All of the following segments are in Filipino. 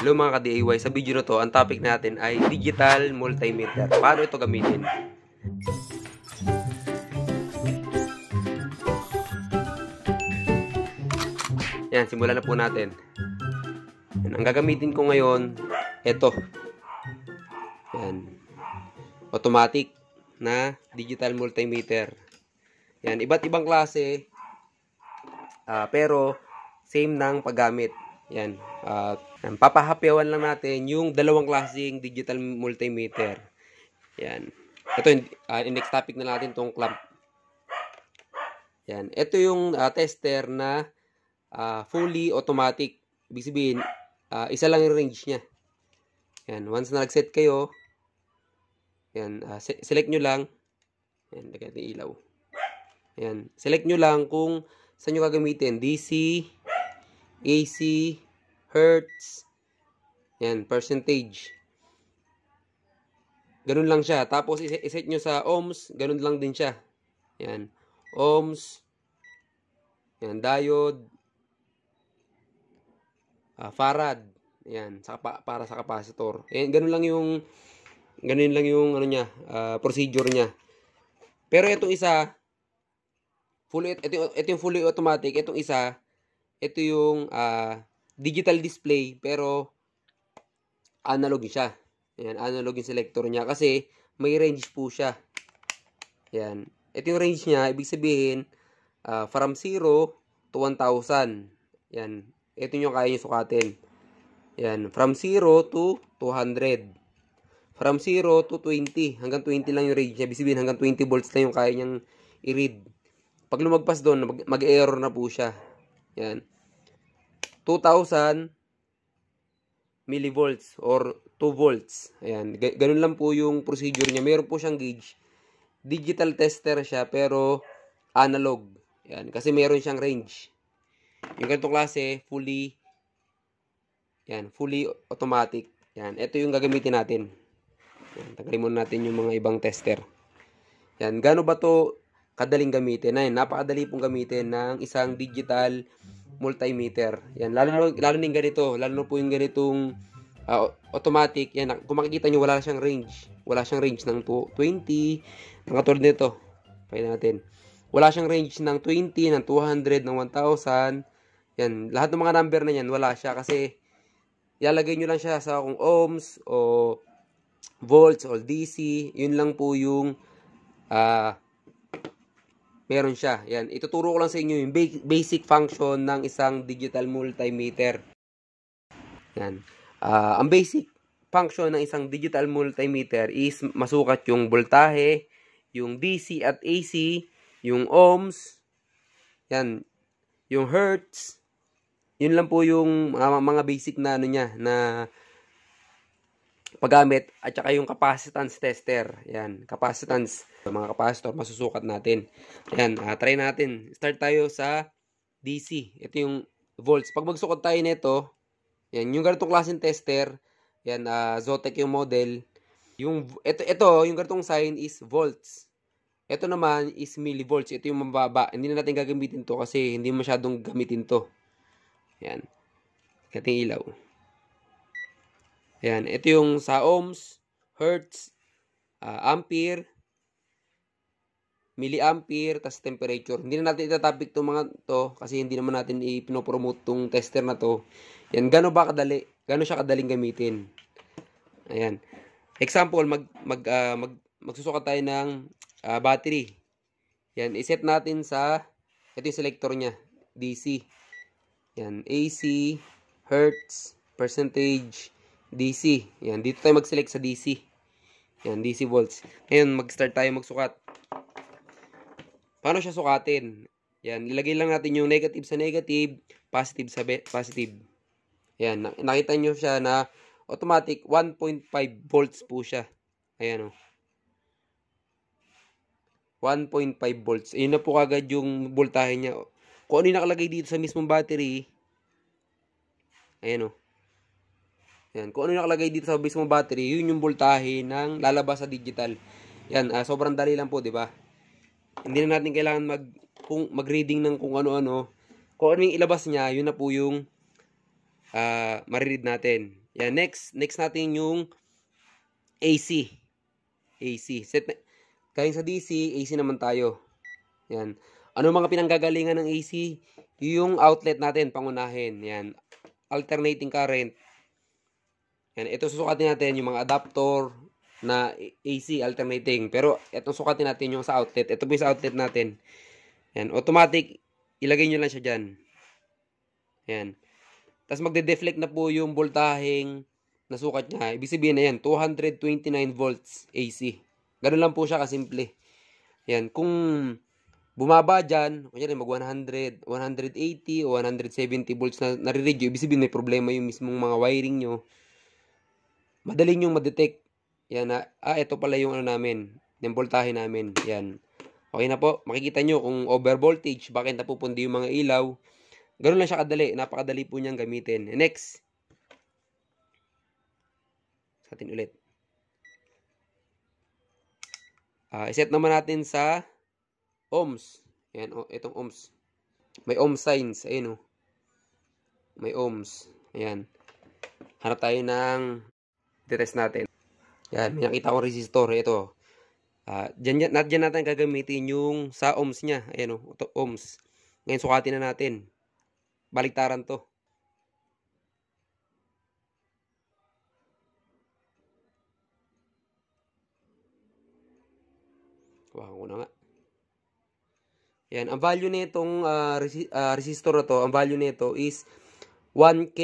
Hello mga ka-DIY, sa video na to, ang topic natin ay digital multimeter. Paano ito gamitin? Yan, simulan na po natin. Yan, ang gagamitin ko ngayon, ito. Yan. Automatic na digital multimeter. Yan, iba't ibang klase. Uh, pero, same ng paggamit. Yan. At uh, papahapyawan lang natin yung dalawang klaseng digital multimeter. Yan. Ito, uh, ah, next topic na natin tong clamp. Yan. Ito yung uh, tester na uh, fully automatic. Ibig sabihin, uh, isa lang yung range niya. Yan. Once na nag-set kayo, yan, uh, select nyo lang. Yan, lagyan ilaw. Yan. Select nyo lang kung saan nyo gagamitin. DC, AC, hertz, yan, percentage. Ganun lang siya. Tapos, iset nyo sa ohms, ganun lang din siya. Yan, ohms, yan, diode, uh, farad, yan, sa, para sa capacitor. Yan, ganun lang yung, ganun lang yung, ano niya, uh, procedure niya. Pero itong isa, fully, ito, ito yung fully automatic, itong isa, ito yung uh, digital display pero analog siya. Ayan, analog yung selector niya kasi may range po siya. Ayan. Ito yung range niya, ibig sabihin uh, from 0 to 1,000. Ayan. Ito yung kaya nyo sukatin. Ayan. From 0 to 200. From 0 to 20. Hanggang 20 lang yung range niya. Ibig sabihin hanggang 20 volts lang yung kaya niyang i-read. Pag lumagpas doon, mag-error na po siya. Yan. 2,000 millivolts or 2 volts. Ayan. Ganun lang po yung procedure niya. Meron po siyang gauge. Digital tester siya pero analog. Ayan. Kasi meron siyang range. Yung ganitong klase, fully yan, fully automatic. Yan. Ito yung gagamitin natin. Yan. Tagalin muna natin yung mga ibang tester. Yan. Gano ba to kadaling gamitin. Ayun, napakadali pong gamitin ng isang digital multimeter. Yan, lalo na, lalo na ganito, lalo na po yung ganitong uh, automatic, yan, kung makikita nyo, wala na siyang range. Wala siyang range ng 20, ng katulad nito. Pakita natin. Wala siyang range ng 20, ng 200, ng 1,000. Yan, lahat ng mga number na yan, wala siya kasi ilalagay nyo lang siya sa kung ohms o volts o DC. Yun lang po yung uh, meron siya. Yan, ituturo ko lang sa inyo yung basic function ng isang digital multimeter. Yan. Uh, ang basic function ng isang digital multimeter is masukat yung voltahe, yung DC at AC, yung ohms, yan, yung hertz. Yun lang po yung uh, mga basic na ano niya na paggamit at saka yung capacitance tester. Yan, capacitance mga kapastor, masusukat natin. Ayan, uh, try natin. Start tayo sa DC. Ito yung volts. Pag magsukat tayo nito, yan, yung ganitong klaseng tester, yan, uh, ah, Zotec yung model. Yung, ito, ito, yung ganitong sign is volts. Ito naman is millivolts. Ito yung mababa. Hindi na natin gagamitin to kasi hindi masyadong gamitin to. Yan. Kating ilaw. Ayan. Ito yung sa ohms, hertz, uh, ampere, milliampere, tas temperature. Hindi na natin itatopic itong mga to kasi hindi naman natin ipinopromote itong tester na to. Yan, gano'n ba kadali? Gano'n siya kadaling gamitin? Ayan. Example, mag, mag, uh, mag, magsusukat tayo ng uh, battery. Yan, iset natin sa, ito yung selector niya, DC. Yan, AC, Hertz, percentage, DC. Yan, dito tayo mag-select sa DC. Yan, DC volts. Ngayon, mag-start tayo magsukat. Paano siya sukatin? Yan, ilagay lang natin yung negative sa negative, positive sa positive. Yan, nakita nyo siya na automatic 1.5 volts po siya. Ayan o. 1.5 volts. Ayun na po kagad yung voltahe niya. Kung ano yung nakalagay dito sa mismong battery, ayan o. Oh. Yan. Kung ano yung nakalagay dito sa mismong battery, yun yung voltahe ng lalabas sa digital. Yan, uh, sobrang dali lang po, di ba? Hindi na natin kailangan mag kung mag-reading ng kung ano-ano. Kung ano yung ilabas niya, yun na po yung uh, ah, maririd natin. Yan, next, next natin yung AC. AC. Set na, kaya sa DC, AC naman tayo. Yan. Ano mga pinanggagalingan ng AC? Yung outlet natin, pangunahin. Yan. Alternating current. Yan. Ito susukatin natin yung mga adaptor na AC alternating. Pero itong sukatin natin yung sa outlet. Ito po yung sa outlet natin. Yan. Automatic, ilagay nyo lang siya dyan. Yan. Tapos magde-deflect na po yung voltaheng na sukat niya. Ibig sabihin na yan, 229 volts AC. Ganun lang po siya kasimple. Yan. Kung bumaba dyan, kunyari mag-100, 180, 170 volts na nare-radio, ibig sabihin may problema yung mismong mga wiring nyo. Madaling yung madetect yan, ah, ah ito pala yung ano namin, yung voltahe namin. Yan. Okay na po, makikita nyo kung over voltage, bakit napupundi yung mga ilaw. Ganun lang siya kadali, napakadali po niyang gamitin. Next. Sa atin ulit. Uh, iset naman natin sa ohms. Yan. oh, itong ohms. May ohm signs. Ayun Oh. May ohms. Ayan. Hanap tayo ng test natin. Yan, may nakita ko resistor. Ito. Uh, dyan, nat, dyan natin gagamitin yung sa ohms niya. Ayan o, oh, ito, ohms. Ngayon sukatin na natin. Baliktaran to. Kuha ko na nga. Yan, ang value nitong uh, resi uh, resistor na to, ang value nito is 1K,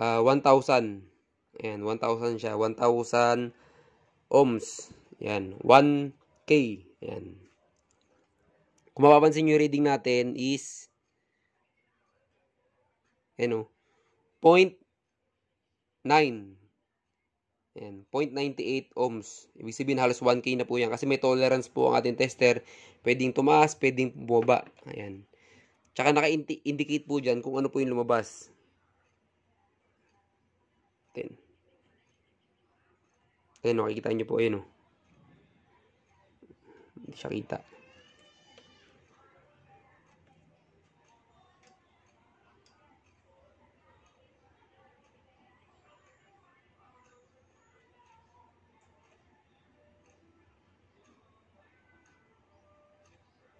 uh, 1,000. Ayan, 1,000 siya, 1,000 ohms. Yan, 1K. Yan. Kung mapapansin nyo, reading natin is, ano, 0.9. Yan, 0.98 ohms. Ibig sabihin, halos 1K na po yan. Kasi may tolerance po ang ating tester. Pwedeng tumaas, pwedeng bumaba. Ayan. Tsaka naka-indicate po dyan kung ano po yung lumabas. 10. Ayan, nakikita nyo po, ayan o. Oh. Hindi siya kita.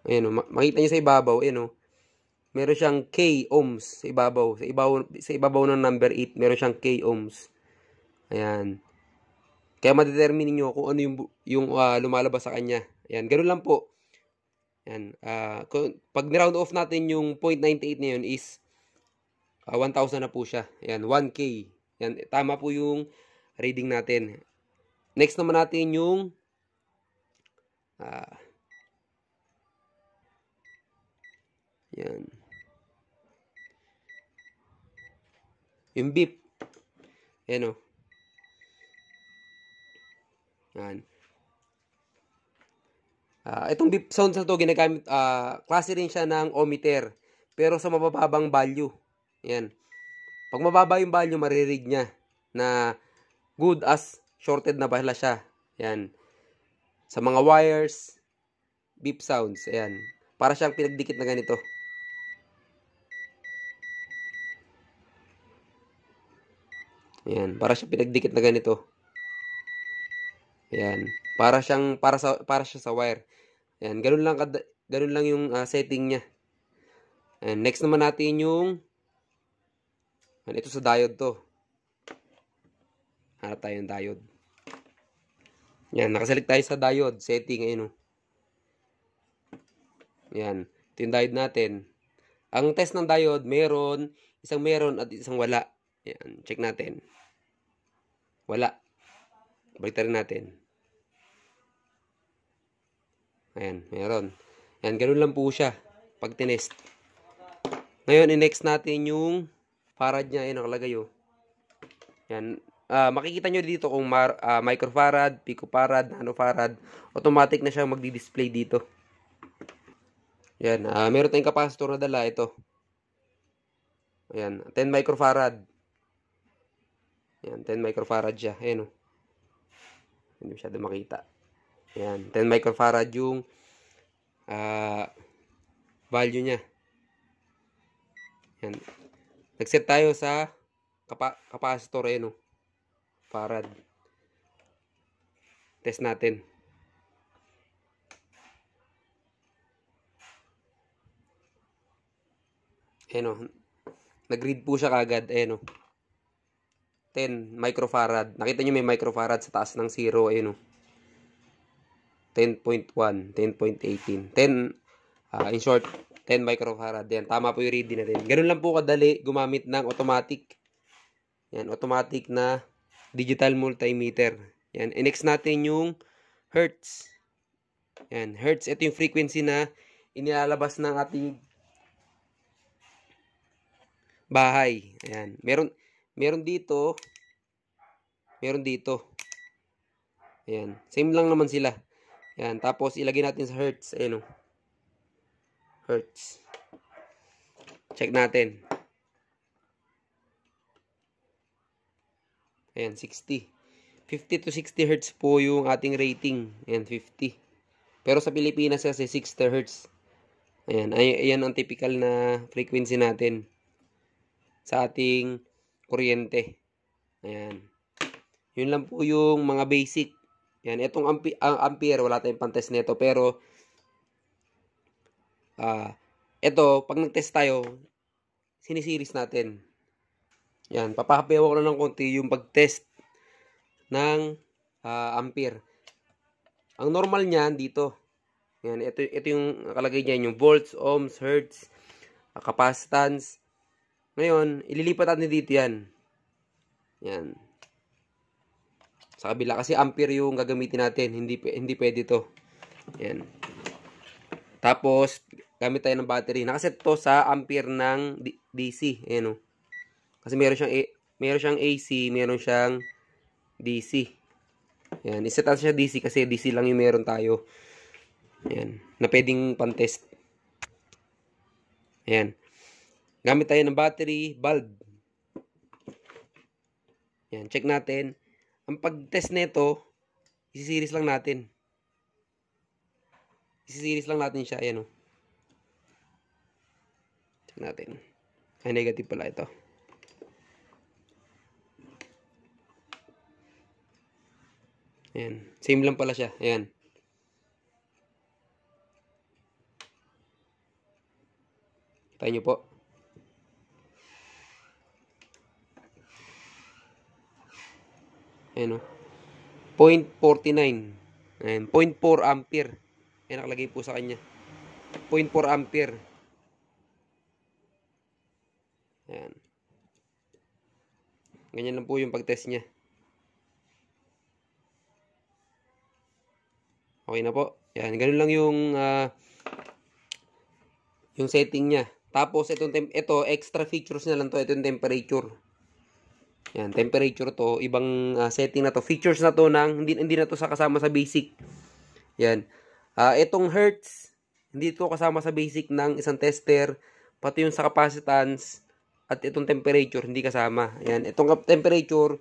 Ayan o, oh, makita nyo sa ibabaw, ayan o. Oh. Meron siyang K ohms sa ibabaw. Sa ibabaw, sa ibabaw ng number 8, meron siyang K ohms. Ayan. Kaya madetermine niyo kung ano yung, yung uh, lumalabas sa kanya. Ayun, ganoon lang po. Ayun, ah, uh, pag ni-round off natin yung 0.98 na yun is uh, ah, 1,000 na po siya. Ayun, 1K. Ayun, tama po yung reading natin. Next naman natin yung uh, Ayun. Yung beep. Yan o. Oh. Yan. Uh, itong beep sound na to ginagamit uh, klase rin siya ng ohmmeter pero sa mabababang value. Yan. Pag mababa yung value maririnig niya na good as shorted na pala siya. Yan. Sa mga wires, beep sounds. Yan. Para siyang pinagdikit na ganito. Yan, Para siyang pinagdikit na ganito. Ayan. Para siyang para sa para siya sa wire. Ayan, ganun lang ganun lang yung uh, setting niya. And next naman natin yung Ayan, ito sa diode to. Hanap tayo ng diode. Ayan, nakaselect tayo sa diode setting ayun oh. Ayan, ito yung diode natin. Ang test ng diode, meron, isang meron at isang wala. Ayan, check natin. Wala. Balik natin. Ayan, meron. Ayan, ganun lang po siya pag tinest. Ngayon, i-next natin yung farad niya. Ayan, nakalagay oh. Ayan, uh, makikita nyo dito kung mar, uh, microfarad, picofarad, nanofarad, automatic na siya magdi-display dito. Ayan, uh, meron tayong capacitor na dala, ito. Ayan, 10 microfarad. Ayan, 10 microfarad siya. Ayan oh. Hindi masyado makita. Ayan. 10 microfarad yung uh, value niya. Ayan. Nag-set tayo sa kapa capacitor eh, no? Farad. Test natin. Ayan eh, o. Nag-read po siya kagad. Ayan eh, o. 10 microfarad. Nakita nyo may microfarad sa taas ng 0. Ayan o. 10.1, 10.18, 10, uh, in short, 10 microfarad. Yan, tama po yung reading natin. Ganun lang po kadali gumamit ng automatic. Yan, automatic na digital multimeter. Yan, inex natin yung hertz. Yan, hertz, ito yung frequency na inilalabas ng ating bahay. yan meron, meron dito, meron dito. yan same lang naman sila. Yan. Tapos, ilagay natin sa hertz. Ayan o. Hertz. Check natin. Ayan, 60. 50 to 60 hertz po yung ating rating. Ayan, 50. Pero sa Pilipinas kasi 60 hertz. Ayan, ay, ayan ang typical na frequency natin sa ating kuryente. Ayan. Yun lang po yung mga basic yan, itong ampi, ang ampere, wala tayong pang-test nito, pero ah uh, ito, pag nag-test tayo, sinisiris natin. Yan, papahapayaw ko lang ng konti yung pag-test ng uh, ampere. Ang normal niyan dito. Yan, ito, ito yung nakalagay niya, yung volts, ohms, hertz, ah, capacitance. Ngayon, ililipat natin dito yan. Yan sa kabila kasi ampere yung gagamitin natin hindi hindi pwede to yan tapos gamit tayo ng battery nakaset to sa ampere ng DC ayan o oh. kasi meron siyang A meron siyang AC meron siyang DC yan iset natin siya DC kasi DC lang yung meron tayo yan na pwedeng pantest ayan gamit tayo ng battery bulb yan check natin ang pag-test nito, isiseries lang natin. Isiseries lang natin siya. Ayan o. Oh. Check natin. Ay, negative pala ito. Ayan. Same lang pala siya. Ayan. Kita nyo po. ano 0.49. Ayan. 0.4 ampere. Ayan nakalagay po sa kanya. 0.4 ampere. Ayan. Ganyan lang po yung pagtest niya. Okay na po. Ayan, ganun lang yung uh, yung setting niya. Tapos itong ito extra features na lang to, itong temperature. Yan, temperature to, ibang uh, setting na to, features na to nang hindi hindi na to sa kasama sa basic. Yan. Uh, itong hertz hindi to kasama sa basic ng isang tester, pati yung sa capacitance at itong temperature hindi kasama. Yan, itong temperature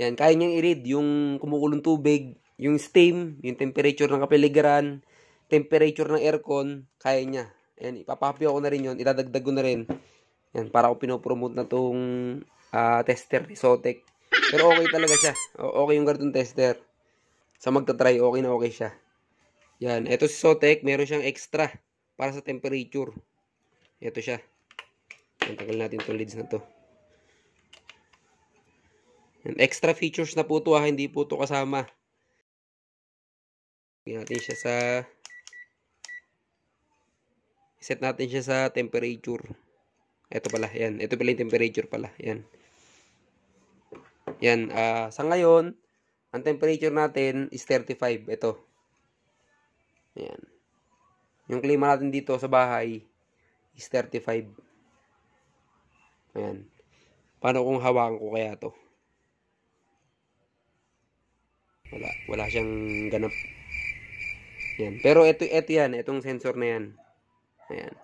Yan, kaya niyang i-read yung kumukulong tubig, yung steam, yung temperature ng kapeligiran, temperature ng aircon, kaya niya. Yan, ipapapyo ko na rin yun, idadagdag ko na rin yan, para ko pinopromote na tong uh, tester ni Sotek. Pero okay talaga siya. O okay yung ganitong tester. Sa magta-try, okay na okay siya. Yan, ito si Sotek, meron siyang extra para sa temperature. Ito siya. Yan, natin itong lids na to. Yan, extra features na po ito ha, ah. hindi po ito kasama. Lagyan natin siya sa set natin siya sa temperature. Ito pala, yan. Ito pala yung temperature pala, yan. Yan, uh, sa ngayon, ang temperature natin is 35. Ito. Yan. Yung klima natin dito sa bahay is 35. Ayan. Paano kung hawakan ko kaya to? Wala. Wala siyang ganap. Yan. Pero ito, ito yan. Itong sensor na yan. Ayan.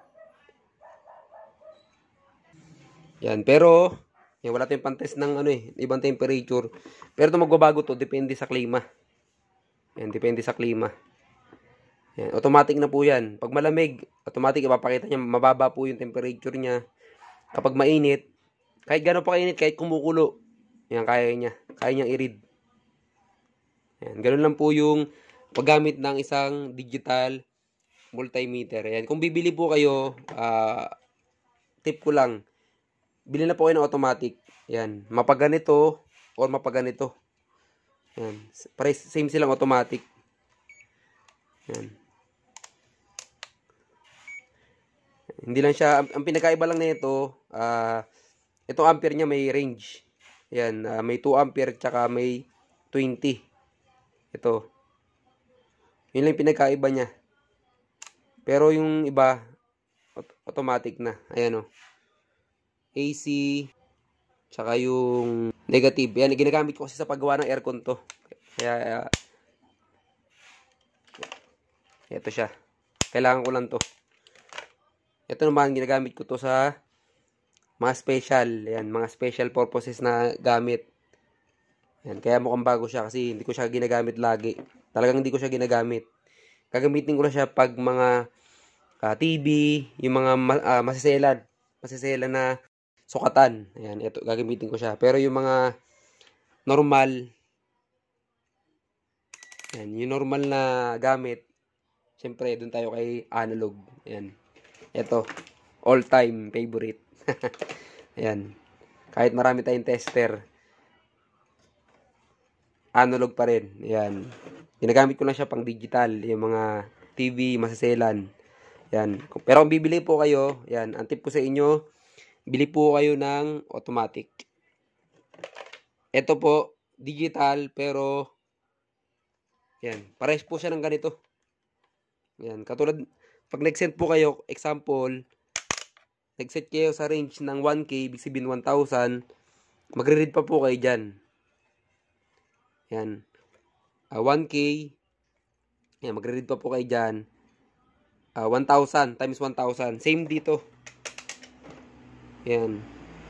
Yan, pero yan, wala tayong pantest ng ano eh, ibang temperature. Pero ito magbabago to, depende sa klima. Yan, depende sa klima. Yan, automatic na po yan. Pag malamig, automatic ipapakita niya, mababa po yung temperature niya. Kapag mainit, kahit gano'n pa kainit, kahit kumukulo, yan, kaya niya. Kaya niyang i-read. Yan, ganun lang po yung paggamit ng isang digital multimeter. Yan, kung bibili po kayo, uh, tip ko lang, bili na po kayo ng automatic. Yan. Mapaganito or mapaganito. Yan. Pare same silang automatic. Yan. Hindi lang siya, ang, ang pinakaiba lang nito, ah, uh, itong ampere niya may range. Yan, uh, may 2 ampere tsaka may 20. Ito. Yun lang pinakaiba niya. Pero yung iba, automatic na. Ayan o. Oh. AC, tsaka yung negative. Yan, ginagamit ko kasi sa paggawa ng aircon to. Kaya, uh, ito siya. Kailangan ko lang to. Ito naman, ginagamit ko to sa mga special, yan, mga special purposes na gamit. Yan, kaya mukhang bago siya kasi hindi ko siya ginagamit lagi. Talagang hindi ko siya ginagamit. Kagamitin ko na siya pag mga uh, ah, TV, yung mga uh, ah, masiselan, masiselan na sukatan. Ayan, ito, gagamitin ko siya. Pero yung mga normal, ayan, yung normal na gamit, syempre, doon tayo kay analog. Ayan, ito, all-time favorite. ayan, kahit marami tayong tester, analog pa rin. Ayan, ginagamit ko lang siya pang digital, yung mga TV, masaselan. Yan. Pero kung bibili po kayo, ayan, ang tip ko sa inyo, Bili po kayo ng automatic. Ito po, digital pero yan, pares po siya ng ganito. Yan, katulad pag nag-send po kayo, example, nag-set kayo sa range ng 1K, ibig sabihin 1,000, magre-read pa po kayo dyan. Yan. Uh, ah, 1K, yan, magre-read pa po kayo dyan. Uh, ah, 1,000 times 1,000. Same dito. Ayan.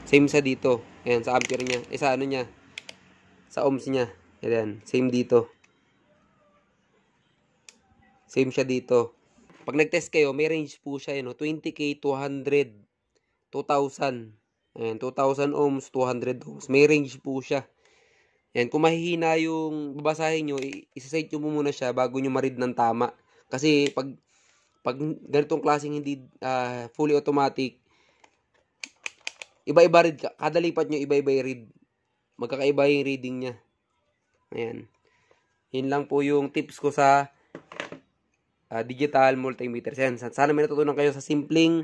Same sa dito. Ayan, sa ampere niya. Eh, sa ano niya. Sa ohms niya. Ayan, same dito. Same siya dito. Pag nag-test kayo, may range po siya. Eh, Ayan, 20K, 200, 2,000. Ayan, 2,000 ohms, 200 ohms. May range po siya. Ayan, kung mahihina yung babasahin nyo, isasite nyo muna siya bago nyo marid ng tama. Kasi pag, pag ganitong klaseng hindi uh, fully automatic, Iba-iba read. Kada lipat nyo, iba-iba read. Magkakaiba yung reading niya. Ayan. Yun lang po yung tips ko sa uh, digital multimeter. Yan. Sana may natutunan kayo sa simpleng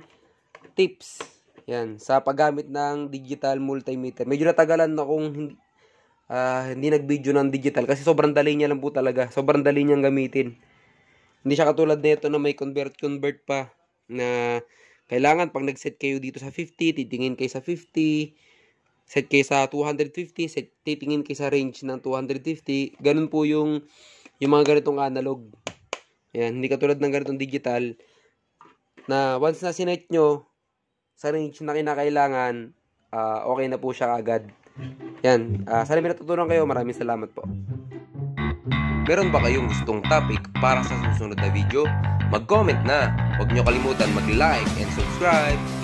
tips. Yan. Sa paggamit ng digital multimeter. Medyo natagalan akong hindi, uh, ah, hindi nag-video ng digital. Kasi sobrang dali niya lang po talaga. Sobrang dali niyang gamitin. Hindi siya katulad nito na may convert-convert pa na kailangan pag nag-set kayo dito sa 50, titingin kayo sa 50, set kayo sa 250, set, titingin kayo sa range ng 250. Ganun po yung, yung mga ganitong analog. Ayan, hindi katulad ng ganitong digital na once na sinet nyo sa range na kinakailangan, uh, okay na po siya agad. Yan, uh, ah, sana may natutunan kayo. Maraming salamat po. Meron ba kayong gustong topic para sa susunod na video? Mag-comment na. Huwag nyo kalimutan mag-like and subscribe.